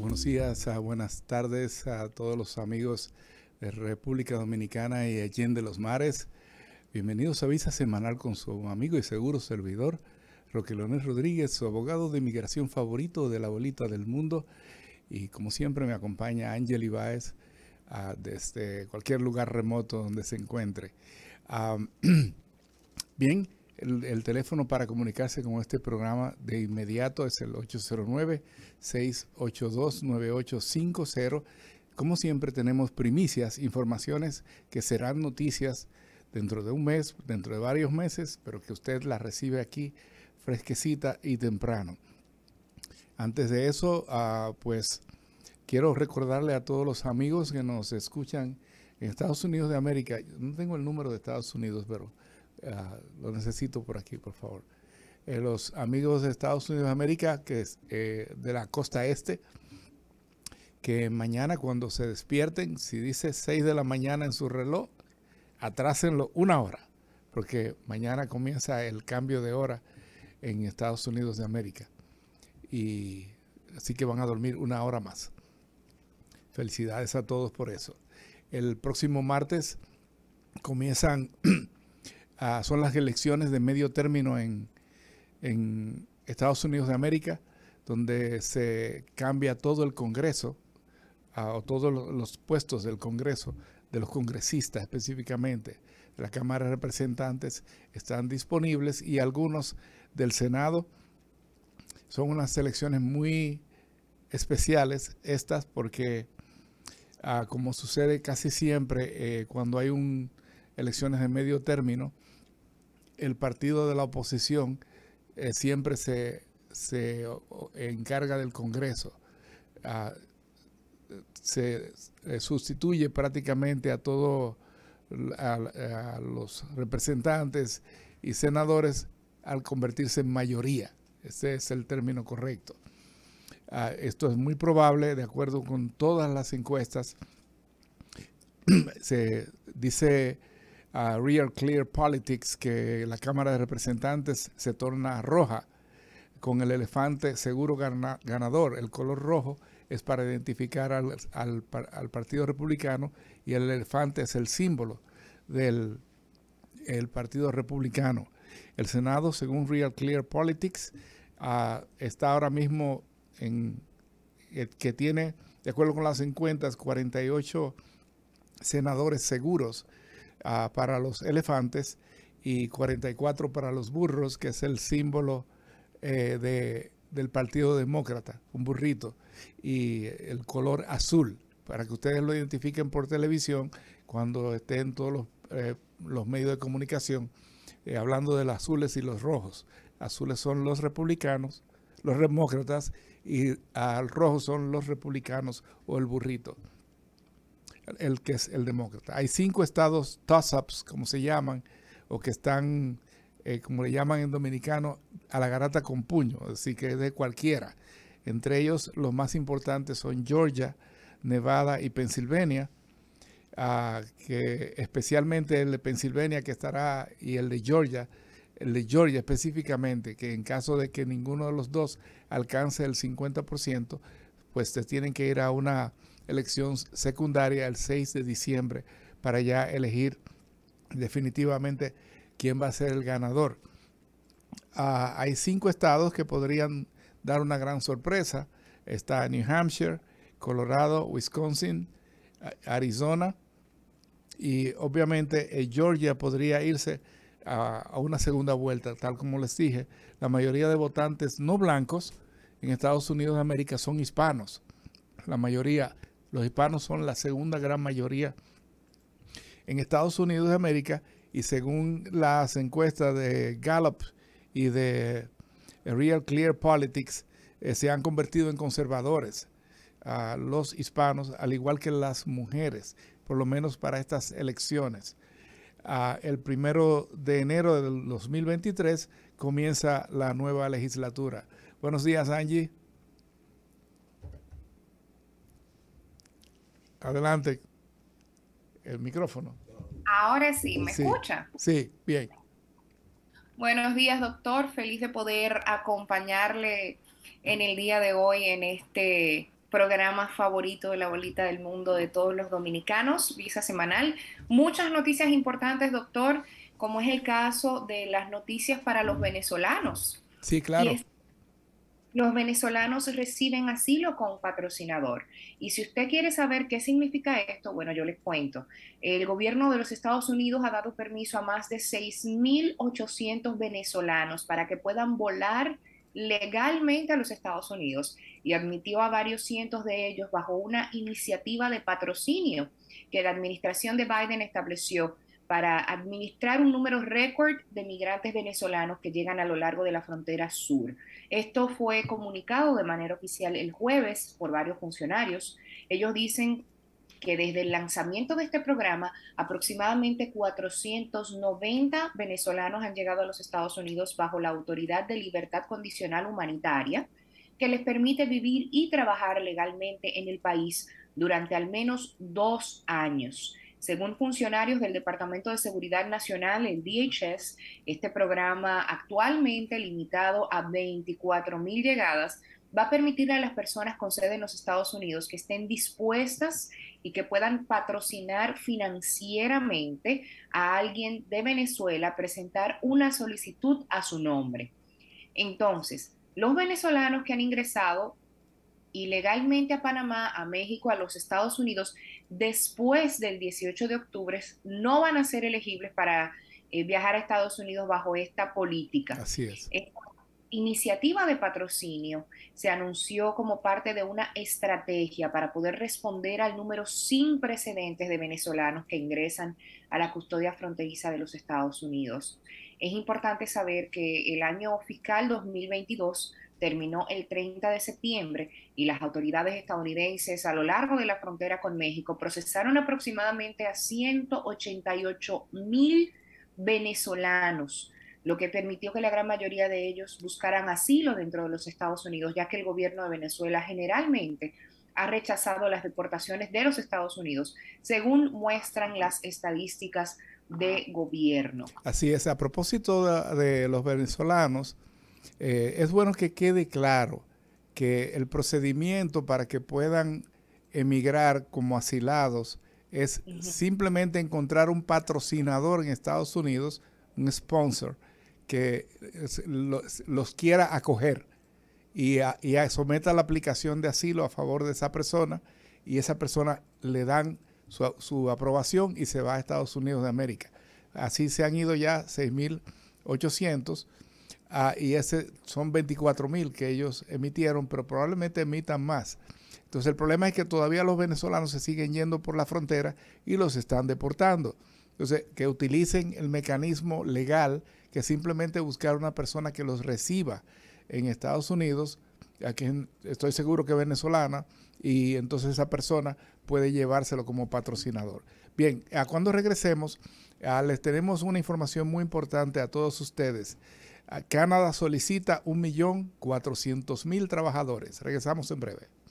buenos días, ah, buenas tardes a todos los amigos de República Dominicana y Allende los Mares. Bienvenidos a Visa Semanal con su amigo y seguro servidor, Roque Leonel Rodríguez, su abogado de inmigración favorito de la bolita del mundo. Y como siempre me acompaña Ángel Ibáez ah, desde cualquier lugar remoto donde se encuentre. bien, el, teléfono para comunicarse con este programa de inmediato es el 809-682-9850. Como siempre tenemos primicias, informaciones que serán noticias dentro de un mes, dentro de varios meses, pero que usted las recibe aquí fresquecita y temprano. Antes de eso, ah, pues quiero recordarle a todos los amigos que nos escuchan en Estados Unidos de América. No tengo el número de Estados Unidos, pero Ah, lo necesito por aquí, por favor. Eh, los amigos de Estados Unidos de América, que es eh, de la costa este, que mañana cuando se despierten, si dice 6 de la mañana en su reloj, atrásenlo una hora, porque mañana comienza el cambio de hora en Estados Unidos de América. Y así que van a dormir una hora más. Felicidades a todos por eso. El próximo martes comienzan son las elecciones de medio término en, Estados Unidos de América, donde se cambia todo el Congreso, o todos los puestos del Congreso, de los congresistas específicamente, de la Cámara de Representantes, están disponibles y algunos del Senado. Son unas elecciones muy especiales estas porque, ah, como sucede casi siempre, eh, cuando hay un elecciones de medio término, el partido de la oposición eh, siempre se, se, encarga del Congreso. Ah, se eh, sustituye prácticamente a todos a, los representantes y senadores al convertirse en mayoría. Ese es el término correcto. Ah, esto es muy probable, de acuerdo con todas las encuestas. se dice Real Clear Politics que la Cámara de Representantes se torna roja con el elefante seguro ganador. El color rojo es para identificar al, Partido Republicano y el elefante es el símbolo del el Partido Republicano. El Senado, según Real Clear Politics, ah, está ahora mismo en eh, que tiene, de acuerdo con las encuestas, 48 senadores seguros para los elefantes y 44 para los burros, que es el símbolo eh, de, del Partido Demócrata, un burrito, y el color azul, para que ustedes lo identifiquen por televisión cuando estén todos los, eh, los medios de comunicación eh, hablando de los azules y los rojos. Azules son los republicanos, los demócratas, y al rojo son los republicanos o el burrito el que es el demócrata. Hay cinco estados toss-ups, como se llaman, o que están, eh, como le llaman en dominicano, a la garata con puño, así que de cualquiera. Entre ellos, los más importantes son Georgia, Nevada y Pensilvania, ah, que especialmente el de Pensilvania que estará y el de Georgia, el de Georgia específicamente, que en caso de que ninguno de los dos alcance el 50%, pues te tienen que ir a una elección secundaria el 6 de diciembre para ya elegir definitivamente quién va a ser el ganador. Ah, hay cinco estados que podrían dar una gran sorpresa. Está New Hampshire, Colorado, Wisconsin, Arizona y obviamente eh, Georgia podría irse a, a, una segunda vuelta, tal como les dije. La mayoría de votantes no blancos en Estados Unidos de América son hispanos. La mayoría, los hispanos son la segunda gran mayoría en Estados Unidos de América y según las encuestas de Gallup y de Real Clear Politics, eh, se han convertido en conservadores los hispanos, al igual que las mujeres, por lo menos para estas elecciones. el primero de enero del 2023 comienza la nueva legislatura. Buenos días, Angie. Adelante. El micrófono. Ahora sí, ¿me escucha? Sí, bien. Buenos días, doctor. Feliz de poder acompañarle en el día de hoy en este programa favorito de la bolita del mundo de todos los dominicanos, Visa Semanal. Muchas noticias importantes, doctor, como es el caso de las noticias para los venezolanos. Sí, claro los venezolanos reciben asilo con patrocinador. Y si usted quiere saber qué significa esto, bueno, yo les cuento. El gobierno de los Estados Unidos ha dado permiso a más de 6.800 venezolanos para que puedan volar legalmente a los Estados Unidos y admitió a varios cientos de ellos bajo una iniciativa de patrocinio que la administración de Biden estableció para administrar un número récord de migrantes venezolanos que llegan a lo largo de la frontera sur. Esto fue comunicado de manera oficial el jueves por varios funcionarios. Ellos dicen que desde el lanzamiento de este programa aproximadamente 490 venezolanos han llegado a los Estados Unidos bajo la autoridad de libertad condicional humanitaria que les permite vivir y trabajar legalmente en el país durante al menos dos años. Según funcionarios del Departamento de Seguridad Nacional, el DHS, este programa actualmente limitado a 24 mil llegadas, va a permitir a las personas con sede en los Estados Unidos que estén dispuestas y que puedan patrocinar financieramente a alguien de Venezuela presentar una solicitud a su nombre. Entonces, los venezolanos que han ingresado ilegalmente a Panamá, a México, a los Estados Unidos, después del 18 de octubre, no van a ser elegibles para eh, viajar a Estados Unidos bajo esta política. Así es. Esta iniciativa de patrocinio se anunció como parte de una estrategia para poder responder al número sin precedentes de venezolanos que ingresan a la custodia fronteriza de los Estados Unidos. Es importante saber que el año fiscal 2022 terminó el 30 de septiembre y las autoridades estadounidenses a lo largo de la frontera con México procesaron aproximadamente a 188 mil venezolanos, lo que permitió que la gran mayoría de ellos buscaran asilo dentro de los Estados Unidos, ya que el gobierno de Venezuela generalmente ha rechazado las deportaciones de los Estados Unidos, según muestran las estadísticas de gobierno. Así es, a propósito de, los venezolanos, eh, es bueno que quede claro que el procedimiento para que puedan emigrar como asilados es simplemente encontrar un patrocinador en Estados Unidos, un sponsor, que los, quiera acoger y, someta la aplicación de asilo a favor de esa persona y esa persona le dan su, aprobación y se va a Estados Unidos de América. Así se han ido ya 6.800 ah, y ese son 24.000 que ellos emitieron, pero probablemente emitan más. Entonces el problema es que todavía los venezolanos se siguen yendo por la frontera y los están deportando. Entonces, que utilicen el mecanismo legal que simplemente buscar una persona que los reciba en Estados Unidos aquí estoy seguro que venezolana, y entonces esa persona puede llevárselo como patrocinador. Bien, a cuando regresemos, ah, les tenemos una información muy importante a todos ustedes. Ah, Canadá solicita 1.400.000 trabajadores. Regresamos en breve.